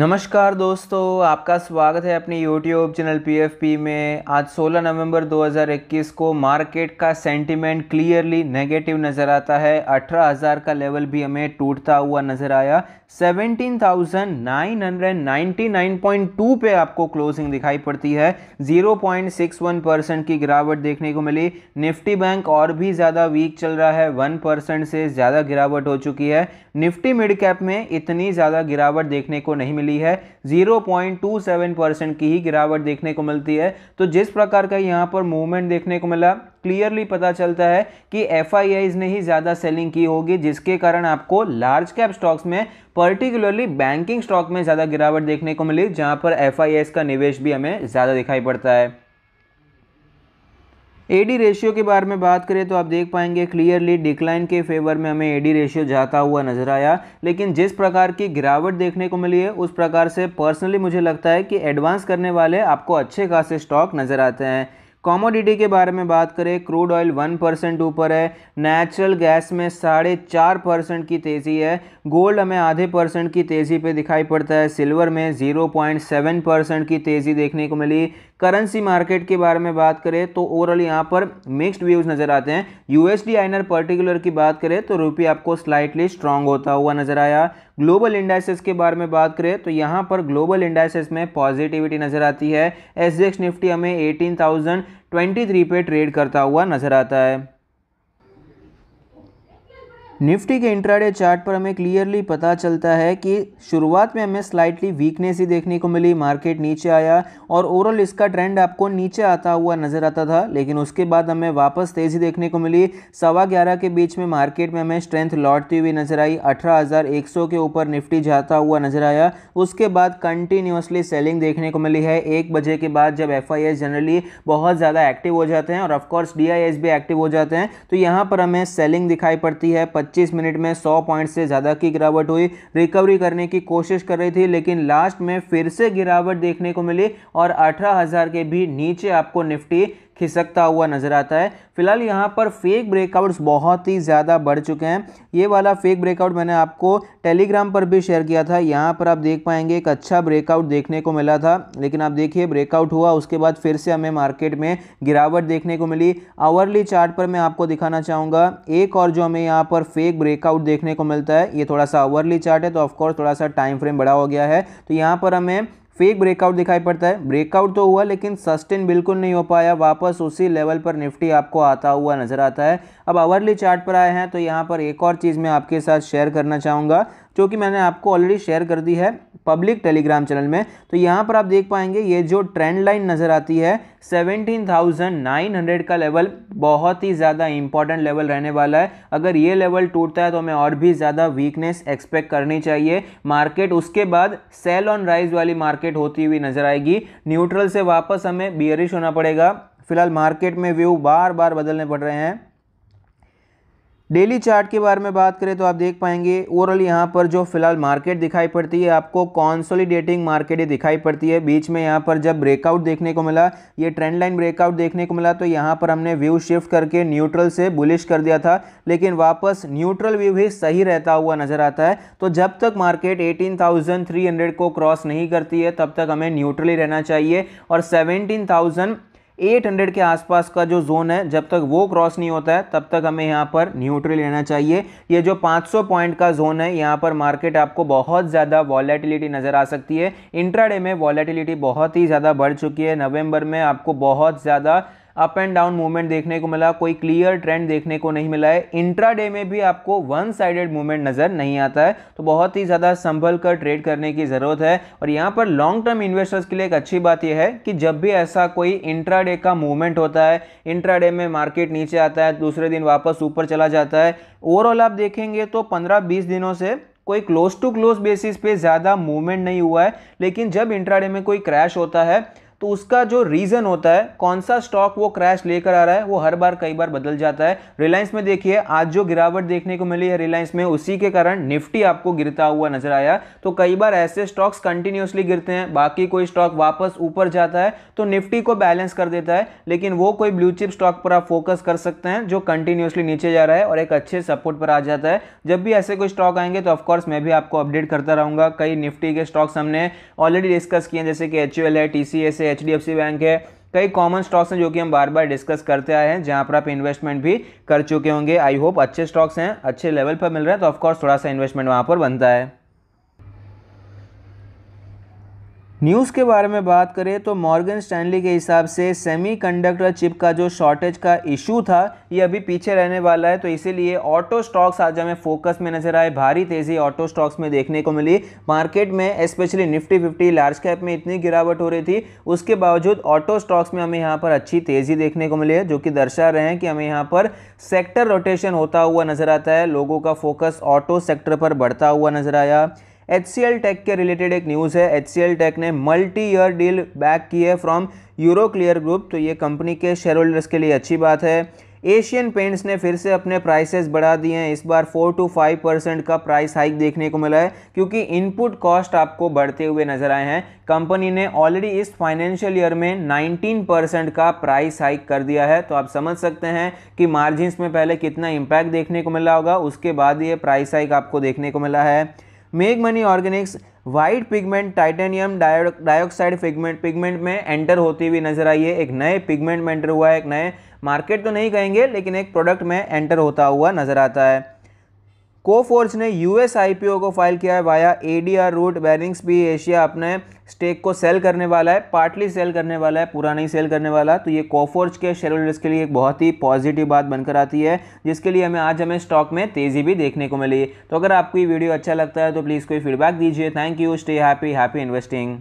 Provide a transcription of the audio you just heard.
नमस्कार दोस्तों आपका स्वागत है अपने यूट्यूब चैनल PFP में आज 16 नवंबर 2021 को मार्केट का सेंटिमेंट क्लियरली नेगेटिव नज़र आता है 18,000 का लेवल भी हमें टूटता हुआ नज़र आया 17,999.2 पे आपको क्लोजिंग दिखाई पड़ती है 0.61 परसेंट की गिरावट देखने को मिली निफ्टी बैंक और भी ज़्यादा वीक चल रहा है वन परसेंट से ज़्यादा गिरावट हो चुकी है निफ्टी मिड कैप में इतनी ज़्यादा गिरावट देखने को नहीं मिली मिली है 0.27 परसेंट की ही गिरावट देखने को मिलती है तो जिस प्रकार का यहाँ पर मूवमेंट देखने को मिला क्लियरली पता चलता है कि एफ ने ही ज़्यादा सेलिंग की होगी जिसके कारण आपको लार्ज कैप स्टॉक्स में पर्टिकुलरली बैंकिंग स्टॉक में ज़्यादा गिरावट देखने को मिली जहाँ पर एफ का निवेश भी हमें ज़्यादा दिखाई पड़ता है एडी रेशियो के बारे में बात करें तो आप देख पाएंगे क्लियरली डिक्लाइन के फेवर में हमें एडी रेशियो जाता हुआ नजर आया लेकिन जिस प्रकार की गिरावट देखने को मिली है उस प्रकार से पर्सनली मुझे लगता है कि एडवांस करने वाले आपको अच्छे खासे स्टॉक नज़र आते हैं कॉमोडिटी के बारे में बात करें क्रूड ऑयल वन परसेंट ऊपर है नेचुरल गैस में साढ़े चार परसेंट की तेज़ी है गोल्ड हमें आधे परसेंट की तेज़ी पे दिखाई पड़ता है सिल्वर में ज़ीरो पॉइंट सेवन परसेंट की तेज़ी देखने को मिली करेंसी मार्केट के बारे में बात करें तो ओवरऑल यहाँ पर मिक्स्ड व्यूज नजर आते हैं यूएसडी आइनर पर्टिकुलर की बात करें तो रुपये आपको स्लाइटली स्ट्रांग होता हुआ नजर आया ग्लोबल इंडाइसेस के बारे में बात करें तो यहाँ पर ग्लोबल इंडाइसेस में पॉजिटिविटी नजर आती है एस निफ्टी हमें एटीन थाउजेंड ट्वेंटी थ्री पे ट्रेड करता हुआ नजर आता है निफ्टी के इंट्राडे चार्ट पर हमें क्लियरली पता चलता है कि शुरुआत में हमें स्लाइटली वीकनेस ही देखने को मिली मार्केट नीचे आया और ओवरऑल इसका ट्रेंड आपको नीचे आता हुआ नज़र आता था लेकिन उसके बाद हमें वापस तेज़ी देखने को मिली सवा ग्यारह के बीच में मार्केट में हमें स्ट्रेंथ लौटती हुई नज़र आई अठारह के ऊपर निफ्टी जाता हुआ नज़र आया उसके बाद कंटिन्यूसली सेलिंग देखने को मिली है एक बजे के बाद जब एफ जनरली बहुत ज़्यादा एक्टिव हो जाते हैं और ऑफकोर्स डी भी एक्टिव हो जाते हैं तो यहाँ पर हमें सेलिंग दिखाई पड़ती है 25 मिनट में 100 पॉइंट से ज़्यादा की गिरावट हुई रिकवरी करने की कोशिश कर रही थी लेकिन लास्ट में फिर से गिरावट देखने को मिली और अठारह के भी नीचे आपको निफ्टी खिसकता हुआ नज़र आता है फिलहाल यहाँ पर फेक ब्रेकआउट्स बहुत ही ज़्यादा बढ़ चुके हैं ये वाला फेक ब्रेकआउट मैंने आपको टेलीग्राम पर भी शेयर किया था यहाँ पर आप देख पाएंगे एक अच्छा ब्रेकआउट देखने को मिला था लेकिन आप देखिए ब्रेकआउट हुआ उसके बाद फिर से हमें मार्केट में गिरावट देखने को मिली आवरली चार्ट पर मैं आपको दिखाना चाहूँगा एक और जो हमें यहाँ पर फेक ब्रेकआउट देखने को मिलता है ये थोड़ा सा अवरली चार्ट है तो ऑफकोर्स थोड़ा सा टाइम फ्रेम बड़ा हो गया है तो यहाँ पर हमें फेक ब्रेकआउट दिखाई पड़ता है ब्रेकआउट तो हुआ लेकिन सस्टेन बिल्कुल नहीं हो पाया वापस उसी लेवल पर निफ्टी आपको आता हुआ नजर आता है अब अवरली चार्ट पर आए हैं तो यहाँ पर एक और चीज़ मैं आपके साथ शेयर करना चाहूँगा जो कि मैंने आपको ऑलरेडी शेयर कर दी है पब्लिक टेलीग्राम चैनल में तो यहाँ पर आप देख पाएंगे ये जो ट्रेंड लाइन नज़र आती है 17,900 का लेवल बहुत ही ज़्यादा इंपॉर्टेंट लेवल रहने वाला है अगर ये लेवल टूटता है तो हमें और भी ज़्यादा वीकनेस एक्सपेक्ट करनी चाहिए मार्केट उसके बाद सेल ऑन राइज वाली मार्केट होती हुई नज़र आएगी न्यूट्रल से वापस हमें बियरिश होना पड़ेगा फिलहाल मार्केट में व्यू बार बार बदलने पड़ रहे हैं डेली चार्ट के बारे में बात करें तो आप देख पाएंगे ओवरऑल यहाँ पर जो फिलहाल मार्केट दिखाई पड़ती है आपको कॉन्सोलिडेटिंग मार्केट ही दिखाई पड़ती है बीच में यहाँ पर जब ब्रेकआउट देखने को मिला ये ट्रेंड लाइन ब्रेकआउट देखने को मिला तो यहाँ पर हमने व्यू शिफ्ट करके न्यूट्रल से बुलिश कर दिया था लेकिन वापस न्यूट्रल व्यू भी सही रहता हुआ नजर आता है तो जब तक मार्केट एटीन को क्रॉस नहीं करती है तब तक हमें न्यूट्रल ही रहना चाहिए और 17,000 800 के आसपास का जो जोन है जब तक वो क्रॉस नहीं होता है तब तक हमें यहाँ पर न्यूट्रल लेना चाहिए ये जो 500 पॉइंट का जोन है यहाँ पर मार्केट आपको बहुत ज़्यादा वॉलेटिलिटी नज़र आ सकती है इंट्राडे में वॉलेटिलिटी बहुत ही ज़्यादा बढ़ चुकी है नवंबर में आपको बहुत ज़्यादा अप एंड डाउन मूवमेंट देखने को मिला कोई क्लियर ट्रेंड देखने को नहीं मिला है इंट्रा डे में भी आपको वन साइडेड मूवमेंट नज़र नहीं आता है तो बहुत ही ज़्यादा संभल कर ट्रेड करने की ज़रूरत है और यहाँ पर लॉन्ग टर्म इन्वेस्टर्स के लिए एक अच्छी बात यह है कि जब भी ऐसा कोई डे का मूवमेंट होता है इंट्राडे में मार्केट नीचे आता है दूसरे दिन वापस ऊपर चला जाता है ओवरऑल आप देखेंगे तो पंद्रह बीस दिनों से कोई क्लोज टू क्लोज बेसिस पे ज़्यादा मूवमेंट नहीं हुआ है लेकिन जब इंट्राडे में कोई क्रैश होता है तो उसका जो रीज़न होता है कौन सा स्टॉक वो क्रैश लेकर आ रहा है वो हर बार कई बार बदल जाता है रिलायंस में देखिए आज जो गिरावट देखने को मिली है रिलायंस में उसी के कारण निफ्टी आपको गिरता हुआ नजर आया तो कई बार ऐसे स्टॉक्स कंटिन्यूसली गिरते हैं बाकी कोई स्टॉक वापस ऊपर जाता है तो निफ्टी को बैलेंस कर देता है लेकिन वो कोई ब्लू चिप स्टॉक पर आप फोकस कर सकते हैं जो कंटिन्यूसली नीचे जा रहा है और एक अच्छे सपोर्ट पर आ जाता है जब भी ऐसे कोई स्टॉक आएंगे तो ऑफकोर्स मैं भी आपको अपडेट करता रहूँगा कई निफ्टी के स्टॉक्स हमने ऑलरेडी डिस्कस किए जैसे कि एच है टी जैसे एच बैंक है कई कॉमन स्टॉक्स हैं जो कि हम बार बार डिस्कस करते आए हैं जहां पर आप इन्वेस्टमेंट भी कर चुके होंगे आई होप अच्छे स्टॉक्स हैं अच्छे लेवल पर मिल रहे हैं तो ऑफकोर्स थोड़ा सा इन्वेस्टमेंट वहाँ पर बनता है न्यूज़ के बारे में बात करें तो मॉर्गन स्टैनली के हिसाब से सेमीकंडक्टर चिप का जो शॉर्टेज का इशू था ये अभी पीछे रहने वाला है तो इसीलिए ऑटो स्टॉक्स आज हमें फोकस में नजर आए भारी तेज़ी ऑटो स्टॉक्स में देखने को मिली मार्केट में specially Nifty fifty large cap में इतनी गिरावट हो रही थी उसके बावजूद ऑटो स्टॉक्स में हमें यहाँ पर अच्छी तेज़ी देखने को मिली है जो कि दर्शा रहे हैं कि हमें यहाँ पर सेक्टर रोटेशन होता हुआ नज़र आता है लोगों का फोकस ऑटो सेक्टर पर बढ़ता हुआ नज़र आया एच सी एल टेक के रिलेटेड एक न्यूज़ है एच सी एल टेक ने मल्टी ईयर डील बैक की है फ्रॉम यूरो क्लियर ग्रुप तो ये कंपनी के शेयर होल्डर्स के लिए अच्छी बात है एशियन पेंट्स ने फिर से अपने प्राइसेस बढ़ा दिए हैं इस बार फोर टू फाइव परसेंट का प्राइस हाइक देखने को मिला है क्योंकि इनपुट कॉस्ट आपको बढ़ते हुए नजर आए हैं कंपनी ने ऑलरेडी इस फाइनेंशियल ईयर में 19 परसेंट का प्राइस हाइक कर दिया है तो आप समझ सकते हैं कि मार्जिन में पहले कितना इम्पैक्ट देखने को मिला होगा उसके बाद ये प्राइस हाइक आपको देखने को मिला है make money organics white pigment titanium dioxide pigment pigment में एंटर होती हुई नजर आई है एक नए पिगमेंट में एंटर हुआ है एक नए मार्केट तो नहीं कहेंगे लेकिन एक प्रोडक्ट में एंटर होता हुआ नजर आता है कोफोर्ज ने यूएस आईपीओ को फाइल किया है वाया एडीआर रूट बैरिंग्स भी एशिया अपने स्टेक को सेल करने वाला है पार्टली सेल करने वाला है पूरा नहीं सेल करने वाला तो ये कोफोर्ज के शेयर होल्डर्स के लिए एक बहुत ही पॉजिटिव बात बनकर आती है जिसके लिए हमें आज हमें स्टॉक में तेज़ी भी देखने को मिली तो अगर आपको ये वीडियो अच्छा लगता है तो प्लीज़ कोई फीडबैक दीजिए thank you stay happy happy investing